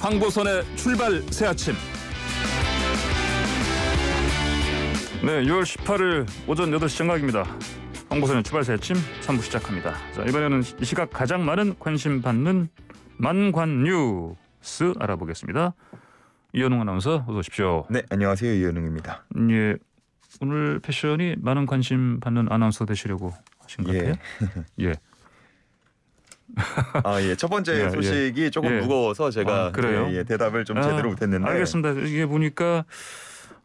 황보선의 출발 새 아침. 네, 6월 18일 오전 8시 생각입니다. 황보선의 출발 새 아침 3부 시작합니다. 자, 이번에는 이 시각 가장 많은 관심 받는 만관 뉴스 알아보겠습니다. 이현웅 아나운서 어서 오십시오. 네, 안녕하세요. 이현웅입니다. 예, 오늘 패션이 많은 관심 받는 아나운서 되시려고 하신 것 예. 같아요. 예. 예. 아 예, 첫 번째 예, 예. 소식이 예. 조금 무거워서 제가 아, 그래요? 예, 예, 대답을 좀 아, 제대로 못했는데. 알겠습니다. 이게 보니까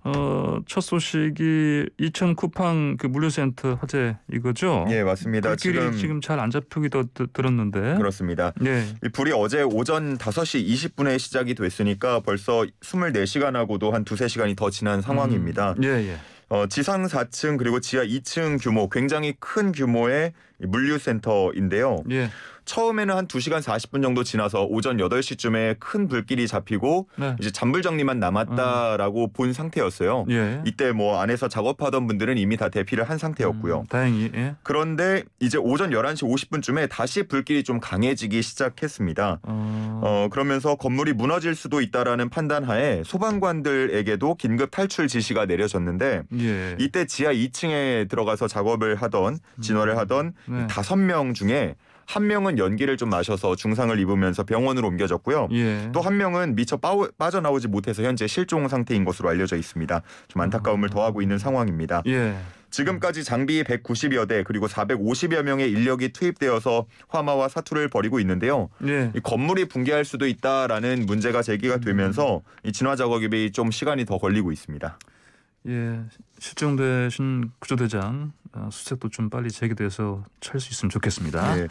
어, 첫 소식이 이천 쿠팡 그 물류센터 화재 이거죠? 예, 맞습니다. 지금 지금, 지금 잘 안 잡히기도 들었는데. 그렇습니다. 예. 이 불이 어제 오전 5시 20분에 시작이 됐으니까 벌써 24시간하고도 한 두세 시간이 더 지난 상황입니다. 음, 예, 예. 어, 지상 4층 그리고 지하 2층 규모 굉장히 큰 규모의 물류센터인데요. 예. 처음에는 한 2시간 40분 정도 지나서 오전 8시쯤에 큰 불길이 잡히고 네. 이제 잔불정리만 남았다라고 음. 본 상태였어요. 예. 이때 뭐 안에서 작업하던 분들은 이미 다 대피를 한 상태였고요. 음, 다행히. 예. 그런데 이제 오전 11시 50분쯤에 다시 불길이 좀 강해지기 시작했습니다. 어... 어, 그러면서 건물이 무너질 수도 있다라는 판단하에 소방관들에게도 긴급 탈출 지시가 내려졌는데 예. 이때 지하 2층에 들어가서 작업을 하던 음. 진화를 하던 네. 다섯 네. 명 중에 한 명은 연기를 좀 마셔서 중상을 입으면서 병원으로 옮겨졌고요. 예. 또한 명은 미처 빠우, 빠져나오지 못해서 현재 실종 상태인 것으로 알려져 있습니다. 좀 안타까움을 아. 더하고 있는 상황입니다. 예. 지금까지 장비 190여 대 그리고 450여 명의 인력이 투입되어서 화마와 사투를 벌이고 있는데요. 예. 건물이 붕괴할 수도 있다라는 문제가 제기가 음. 되면서 이 진화 작업이 좀 시간이 더 걸리고 있습니다. 예, 실종되신 구조대장 어, 수색도 좀 빨리 재개돼서 찰 수 있으면 좋겠습니다. 네.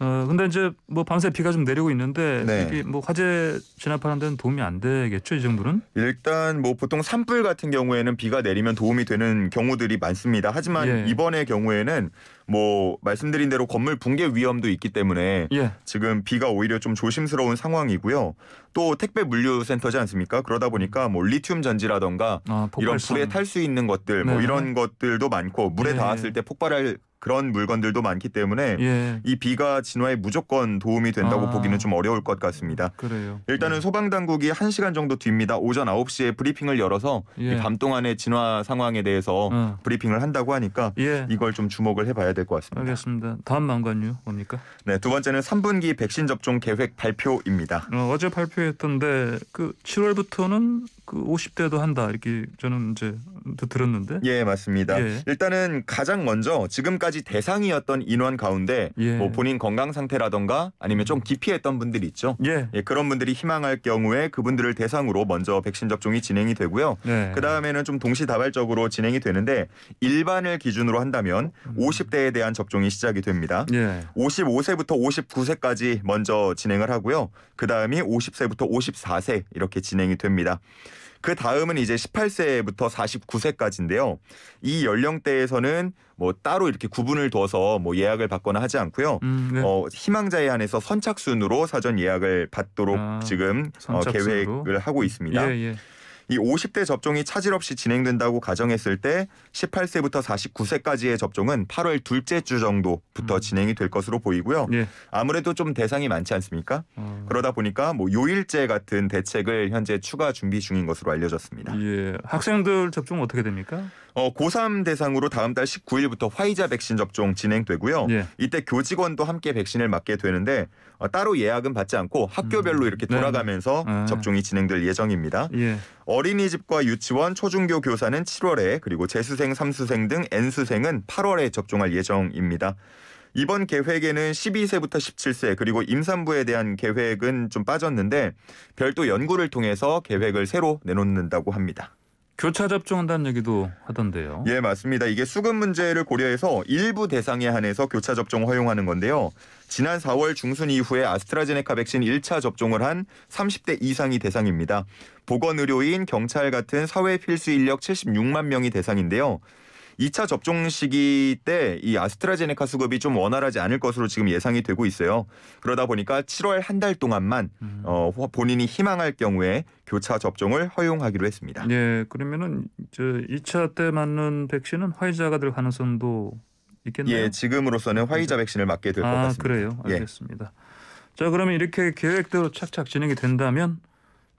어 근데 이제 뭐 밤새 비가 좀 내리고 있는데 네. 이게 뭐 화재 진압하는 데는 도움이 안 되겠죠 이 정도는? 일단 뭐 보통 산불 같은 경우에는 비가 내리면 도움이 되는 경우들이 많습니다. 하지만 예. 이번의 경우에는 뭐 말씀드린 대로 건물 붕괴 위험도 있기 때문에 예. 지금 비가 오히려 좀 조심스러운 상황이고요. 또 택배 물류 센터지 않습니까? 그러다 보니까 뭐 리튬 전지라던가 아, 이런 불에 탈 수 있는 것들 뭐 네. 뭐 이런 것들도 많고 물에 닿았을 있을 때 폭발할 그런 물건들도 많기 때문에 예. 이 비가 진화에 무조건 도움이 된다고 아. 보기는 좀 어려울 것 같습니다. 그래요. 일단은 예. 소방 당국이 1시간 정도 뒤입니다. 오전 9시에 브리핑을 열어서 예. 밤 동안의 진화 상황에 대해서 어. 브리핑을 한다고 하니까 예. 이걸 좀 주목을 해 봐야 될 것 같습니다. 알겠습니다. 다음 망관류 뭡니까? 네, 두 번째는 3분기 백신 접종 계획 발표입니다. 어, 제 발표했던데 그 7월부터는 그 50대도 한다. 이렇게 저는 이제 들었는데. 예, 맞습니다. 예. 일단은 가장 먼저 지금까지 대상이었던 인원 가운데 예. 뭐 본인 건강 상태라던가 아니면 좀 기피했던 분들 있죠. 예. 예. 그런 분들이 희망할 경우에 그분들을 대상으로 먼저 백신 접종이 진행이 되고요. 네. 그 다음에는 좀 동시다발적으로 진행이 되는데 일반을 기준으로 한다면 50대에 음. 대한 접종이 시작이 됩니다. 55세부터 예. 59세까지 먼저 진행을 하고요. 그 다음이 50세부터 54세 이렇게 진행이 됩니다. 그 다음은 이제 18세부터 49 59세까지인데요. 이 연령대에서는 뭐 따로 이렇게 구분을 둬서 뭐 예약을 받거나 하지 않고요. 음, 네. 어, 희망자에 한해서 선착순으로 사전 예약을 받도록 아, 지금 어, 계획을 하고 있습니다. 예, 예. 이 50대 접종이 차질 없이 진행된다고 가정했을 때 18세부터 49세까지의 접종은 8월 둘째 주 정도부터 음. 진행이 될 것으로 보이고요. 예. 아무래도 좀 대상이 많지 않습니까? 음. 그러다 보니까 뭐 요일제 같은 대책을 현재 추가 준비 중인 것으로 알려졌습니다. 예. 학생들 접종 어떻게 됩니까? 어, 고3 대상으로 다음 달 19일부터 화이자 백신 접종 진행되고요. 예. 이때 교직원도 함께 백신을 맞게 되는데 어, 따로 예약은 받지 않고 학교별로 음. 이렇게 네. 돌아가면서 네. 접종이 진행될 예정입니다. 예. 어린이집과 유치원, 초중교 교사는 7월에 그리고 재수생, 삼수생 등 N수생은 8월에 접종할 예정입니다. 이번 계획에는 12세부터 17세 그리고 임산부에 대한 계획은 좀 빠졌는데 별도 연구를 통해서 계획을 새로 내놓는다고 합니다. 교차 접종한다는 얘기도 하던데요. 예, 맞습니다. 이게 수급 문제를 고려해서 일부 대상에 한해서 교차 접종 허용하는 건데요. 지난 4월 중순 이후에 아스트라제네카 백신 1차 접종을 한 30대 이상이 대상입니다. 보건의료인, 경찰 같은 사회 필수 인력 76만 명이 대상인데요. 2차 접종 시기 때 이 아스트라제네카 수급이 좀 원활하지 않을 것으로 지금 예상이 되고 있어요. 그러다 보니까 7월 한 달 동안만 음. 어, 본인이 희망할 경우에 교차 그 접종을 허용하기로 했습니다. 예, 그러면은 저 2차 때 맞는 백신은 화이자가 될 가능성도 있겠네요. 예, 지금으로서는 화이자 백신을 맞게 될것 아, 같습니다. 그래요. 예. 알겠습니다. 예. 자, 그러면 이렇게 계획대로 착착 진행이 된다면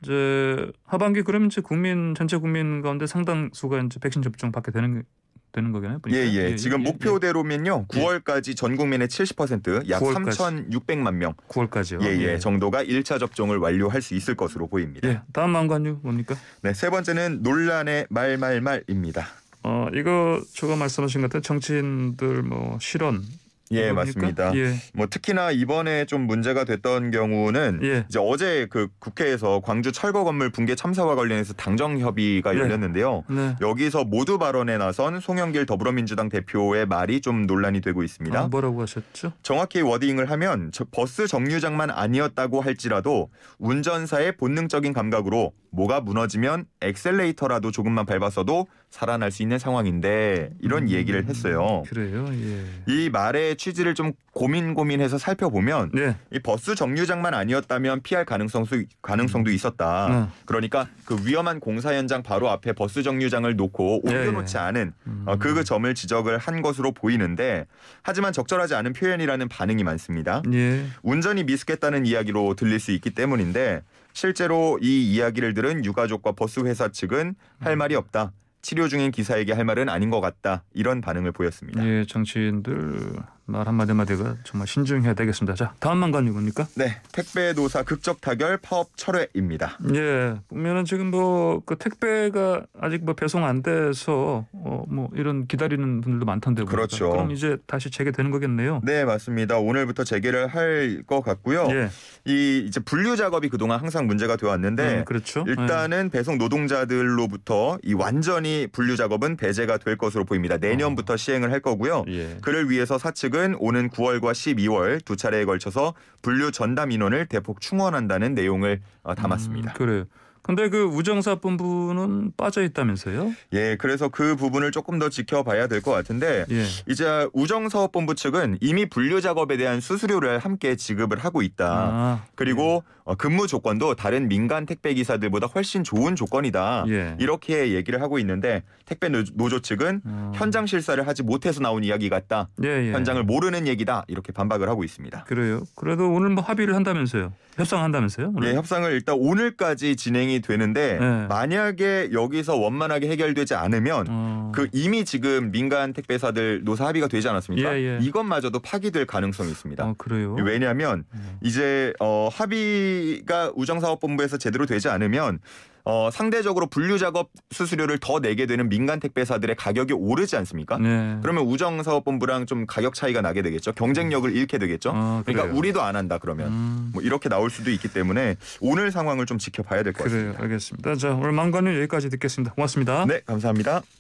이제 하반기 그러면 이제 국민 전체 국민 가운데 상당수가 이제 백신 접종 받게 되는 되는 거겠네요. 예, 예, 예, 예. 지금 예, 예. 목표대로면요. 9월까지 예. 전 국민의 70%약 3,600만 명. 9월까지요. 예, 예, 정도가 1차 접종을 완료할 수 있을 것으로 보입니다. 예. 다음 만관유 뭡니까? 네, 세 번째는 논란의 말말말입니다. 어, 이거 조금 말씀하신 것 같은 정치인들 뭐 실언 예, 맞습니다. 예. 뭐 특히나 이번에 좀 문제가 됐던 경우는 예. 이제 어제 그 국회에서 광주 철거 건물 붕괴 참사와 관련해서 당정 협의가 예. 열렸는데요. 네. 여기서 모두 발언에 나선 송영길 더불어민주당 대표의 말이 좀 논란이 되고 있습니다. 아, 뭐라고 하셨죠? 정확히 워딩을 하면 버스 정류장만 아니었다고 할지라도 운전사의 본능적인 감각으로 뭐가 무너지면 엑셀레이터라도 조금만 밟았어도 살아날 수 있는 상황인데 이런 음, 얘기를 했어요. 그래요? 예. 이 말의 취지를 좀 고민 고민해서 살펴보면 네. 이 버스 정류장만 아니었다면 피할 가능성도 가능성도 있었다. 음. 그러니까 그 위험한 공사 현장 바로 앞에 버스 정류장을 놓고 옮겨놓지 네. 않은 음. 어, 그, 그 점을 지적을 한 것으로 보이는데 하지만 적절하지 않은 표현이라는 반응이 많습니다. 네. 운전이 미숙했다는 이야기로 들릴 수 있기 때문인데 실제로 이 이야기를 들은 유가족과 버스 회사 측은 할 음. 말이 없다. 치료 중인 기사에게 할 말은 아닌 것 같다. 이런 반응을 보였습니다. 예, 정치인들 말 한마디 마디가 정말 신중해야 되겠습니다. 자, 다음만 간 이겁니까? 네, 택배 노사 극적 타결 파업 철회입니다. 예, 보면은 지금 뭐 그 택배가 아직 뭐 배송 안 돼서 어 뭐 이런 기다리는 분들도 많던데 요 그렇죠. 그럼 이제 다시 재개되는 거겠네요. 네, 맞습니다. 오늘부터 재개를 할 것 같고요. 예. 이 이제 분류 작업이 그동안 항상 문제가 되었는데 음, 그렇죠. 예. 일단은 예. 배송 노동자들로부터 이 완전히 분류 작업은 배제가 될 것으로 보입니다. 내년부터 어. 시행을 할 거고요. 예. 그를 위해서 사측 정책은 오는 9월과 12월 두 차례에 걸쳐서 분류 전담 인원을 대폭 충원한다는 내용을 어, 담았습니다. 음, 그래요. 근데 그 우정사 본부는 빠져 있다면서요? 예, 그래서 그 부분을 조금 더 지켜봐야 될 것 같은데 예. 이제 우정사업 본부 측은 이미 분류 작업에 대한 수수료를 함께 지급을 하고 있다. 아, 예. 그리고 예. 근무 조건도 다른 민간 택배 기사들보다 훨씬 좋은 조건이다. 예. 이렇게 얘기를 하고 있는데 택배 노조 측은 아. 현장 실사를 하지 못해서 나온 이야기 같다. 예, 예. 현장을 모르는 얘기다. 이렇게 반박을 하고 있습니다. 그래요. 그래도 오늘 뭐 합의를 한다면서요? 협상한다면서요? 오늘? 예, 협상을 일단 오늘까지 진행이 진행이 되는데 네. 만약에 여기서 원만하게 해결되지 않으면 어. 그 이미 지금 민간 택배사들 노사 합의가 되지 않았습니까? 예, 예. 이것마저도 파기될 가능성이 있습니다. 아, 그래요? 왜냐하면 예. 이제 어, 합의가 우정사업본부에서 제대로 되지 않으면 어, 상대적으로 분류 작업 수수료를 더 내게 되는 민간 택배사들의 가격이 오르지 않습니까? 네. 그러면 우정사업본부랑 좀 가격 차이가 나게 되겠죠. 경쟁력을 음. 잃게 되겠죠. 아, 그러니까 우리도 안 한다 그러면 음. 뭐 이렇게 나올 수도 있기 때문에 오늘 상황을 좀 지켜봐야 될 것 같습니다. 그래요. 알겠습니다. 자 오늘 망관님 여기까지 듣겠습니다. 고맙습니다. 네, 감사합니다.